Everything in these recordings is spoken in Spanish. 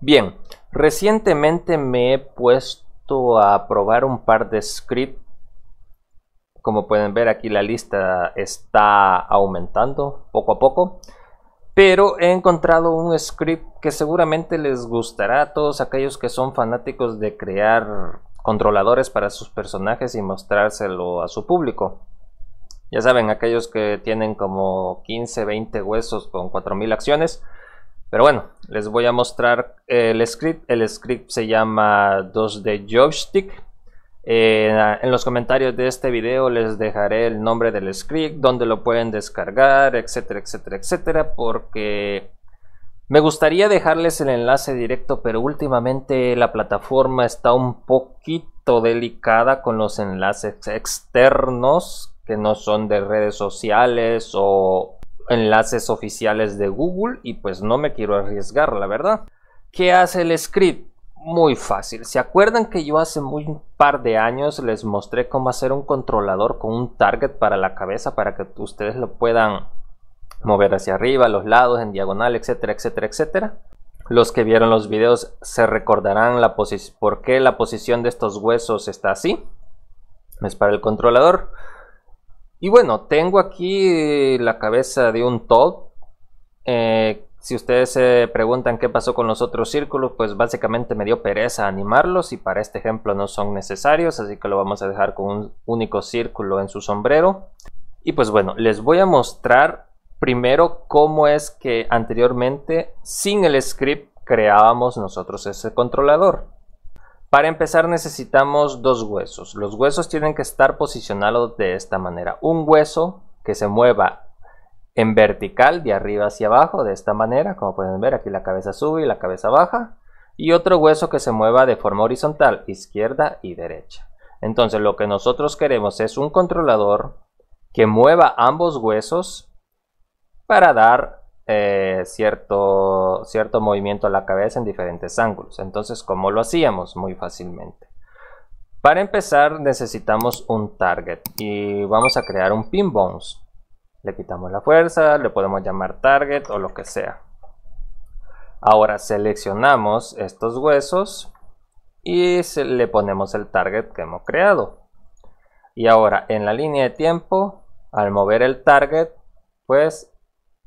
Bien, recientemente me he puesto a probar un par de scripts. Como pueden ver aquí la lista está aumentando poco a poco. Pero he encontrado un script que seguramente les gustará a todos aquellos que son fanáticos de crear controladores para sus personajes y mostrárselo a su público. Ya saben, aquellos que tienen como 15, 20 huesos con 4000 acciones. Pero bueno, les voy a mostrar el script. El script se llama 2D Joystick. Eh, en los comentarios de este video les dejaré el nombre del script, donde lo pueden descargar, etcétera, etcétera, etcétera, porque me gustaría dejarles el enlace directo, pero últimamente la plataforma está un poquito delicada con los enlaces externos que no son de redes sociales o enlaces oficiales de Google y pues no me quiero arriesgar, la verdad. ¿Qué hace el script? Muy fácil. ¿Se acuerdan que yo hace muy un par de años les mostré cómo hacer un controlador con un target para la cabeza para que ustedes lo puedan mover hacia arriba, a los lados, en diagonal, etcétera, etcétera, etcétera? Los que vieron los videos se recordarán la por qué la posición de estos huesos está así. Es para el controlador. Y bueno, tengo aquí la cabeza de un Todd. Eh, si ustedes se preguntan qué pasó con los otros círculos, pues básicamente me dio pereza animarlos y para este ejemplo no son necesarios, así que lo vamos a dejar con un único círculo en su sombrero. Y pues bueno, les voy a mostrar primero cómo es que anteriormente sin el script creábamos nosotros ese controlador. Para empezar necesitamos dos huesos. Los huesos tienen que estar posicionados de esta manera. Un hueso que se mueva en vertical de arriba hacia abajo de esta manera. Como pueden ver aquí la cabeza sube y la cabeza baja. Y otro hueso que se mueva de forma horizontal, izquierda y derecha. Entonces lo que nosotros queremos es un controlador que mueva ambos huesos para dar eh, cierto, cierto movimiento a la cabeza en diferentes ángulos. Entonces, como lo hacíamos? Muy fácilmente. Para empezar necesitamos un target y vamos a crear un pin bones. Le quitamos la fuerza, le podemos llamar target o lo que sea. Ahora seleccionamos estos huesos y le ponemos el target que hemos creado. Y ahora en la línea de tiempo, al mover el target, pues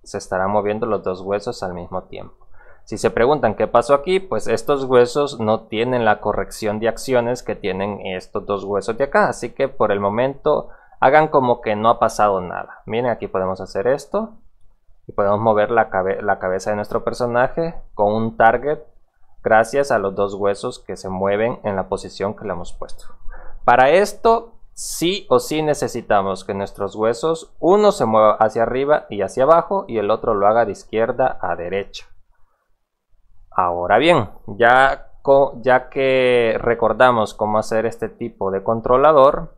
se estarán moviendo los dos huesos al mismo tiempo. Si se preguntan qué pasó aquí, pues estos huesos no tienen la corrección de acciones que tienen estos dos huesos de acá, así que por el momento hagan como que no ha pasado nada. Miren, aquí podemos hacer esto y podemos mover la, la cabeza de nuestro personaje con un target gracias a los dos huesos que se mueven en la posición que le hemos puesto. Para esto sí o sí necesitamos que nuestros huesos uno se mueva hacia arriba y hacia abajo y el otro lo haga de izquierda a derecha. Ahora bien, ya, ya que recordamos cómo hacer este tipo de controlador,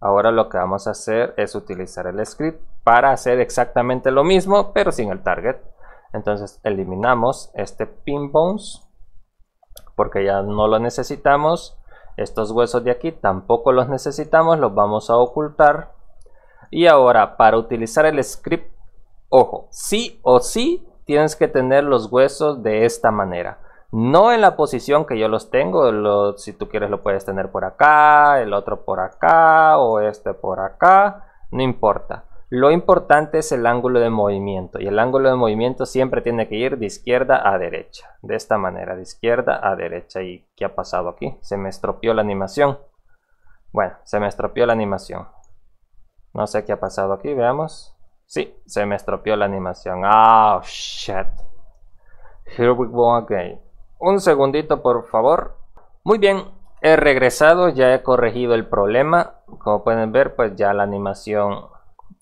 ahora lo que vamos a hacer es utilizar el script para hacer exactamente lo mismo pero sin el target. Entonces eliminamos este pin bones porque ya no lo necesitamos estos huesos de aquí tampoco los necesitamos, los vamos a ocultar. Y ahora, para utilizar el script, ojo, sí o sí tienes que tener los huesos de esta manera. No en la posición que yo los tengo, si tú quieres lo puedes tener por acá, el otro por acá o este por acá, no importa. Lo importante es el ángulo de movimiento y el ángulo de movimiento siempre tiene que ir de izquierda a derecha. De esta manera, de izquierda a derecha. ¿Y qué ha pasado aquí? Se me estropeó la animación. Bueno, se me estropeó la animación. No sé qué ha pasado aquí, veamos. Sí, se me estropeó la animación. Ah, shit. Here we go again. Un segundito, por favor. Muy bien, he regresado, ya he corregido el problema. Como pueden ver, pues ya la animación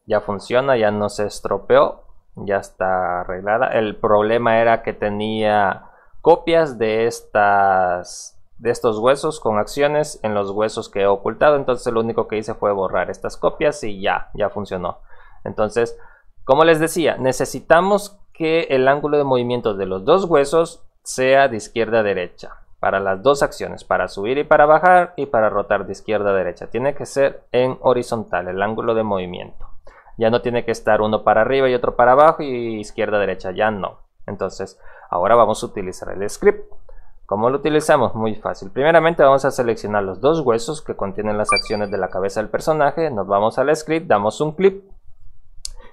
ya funciona, ya no se estropeó, ya está arreglada. El problema era que tenía copias de estas de estos huesos con acciones en los huesos que he ocultado, entonces lo único que hice fue borrar estas copias y ya, ya funcionó. Entonces, como les decía, necesitamos que el ángulo de movimiento de los dos huesos sea de izquierda a derecha para las dos acciones, para subir y para bajar y para rotar de izquierda a derecha. Tiene que ser en horizontal el ángulo de movimiento. Ya no tiene que estar uno para arriba y otro para abajo y izquierda, derecha, ya no. Entonces, ahora vamos a utilizar el script. ¿Cómo lo utilizamos? Muy fácil. Primeramente vamos a seleccionar los dos huesos que contienen las acciones de la cabeza del personaje. Nos vamos al script, damos un clic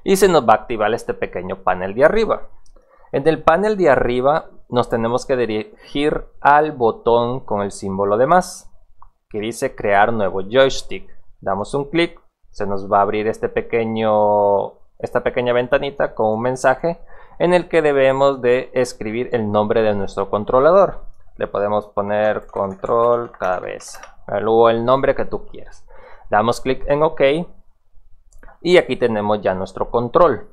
y se nos va a activar este pequeño panel de arriba. En el panel de arriba nos tenemos que dirigir al botón con el símbolo de más que dice crear nuevo joystick. Damos un clic se nos va a abrir este pequeño, esta pequeña ventanita con un mensaje en el que debemos de escribir el nombre de nuestro controlador. Le podemos poner control cabeza o el nombre que tú quieras. Damos clic en OK y aquí tenemos ya nuestro control.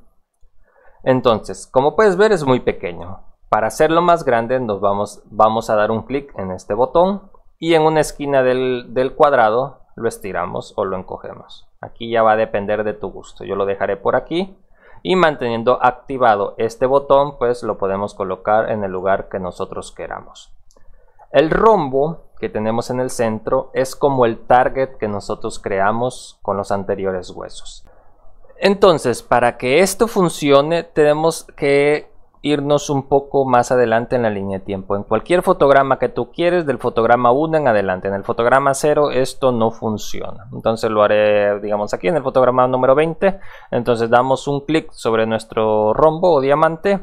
Entonces, como puedes ver es muy pequeño. Para hacerlo más grande nos vamos, vamos a dar un clic en este botón y en una esquina del cuadrado lo estiramos o lo encogemos. Aquí ya va a depender de tu gusto. Yo lo dejaré por aquí. Y manteniendo activado este botón, pues lo podemos colocar en el lugar que nosotros queramos. El rombo que tenemos en el centro es como el target que nosotros creamos con los anteriores huesos. Entonces, para que esto funcione, tenemos que irnos un poco más adelante en la línea de tiempo. En cualquier fotograma que tú quieres, del fotograma 1 en adelante, en el fotograma 0 esto no funciona. Entonces lo haré, digamos, aquí en el fotograma número 20. Entonces damos un clic sobre nuestro rombo o diamante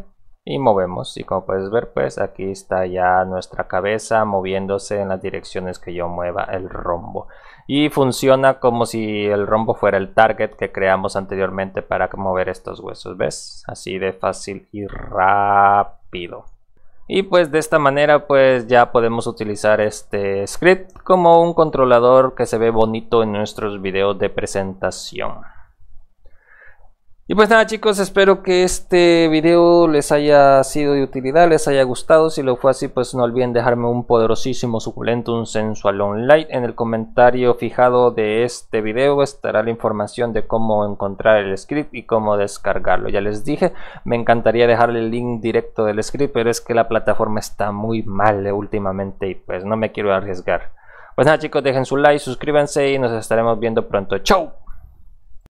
y movemos y como puedes ver pues aquí está ya nuestra cabeza moviéndose en las direcciones que yo mueva el rombo y funciona como si el rombo fuera el target que creamos anteriormente para mover estos huesos ves así de fácil y rápido y pues de esta manera pues ya podemos utilizar este script como un controlador que se ve bonito en nuestros videos de presentación y pues nada chicos, espero que este video les haya sido de utilidad, les haya gustado. Si lo fue así, pues no olviden dejarme un poderosísimo suculento, un sensual online. En el comentario fijado de este video estará la información de cómo encontrar el script y cómo descargarlo. Ya les dije, me encantaría dejarle el link directo del script, pero es que la plataforma está muy mal últimamente y pues no me quiero arriesgar. Pues nada chicos, dejen su like, suscríbanse y nos estaremos viendo pronto. ¡Chau!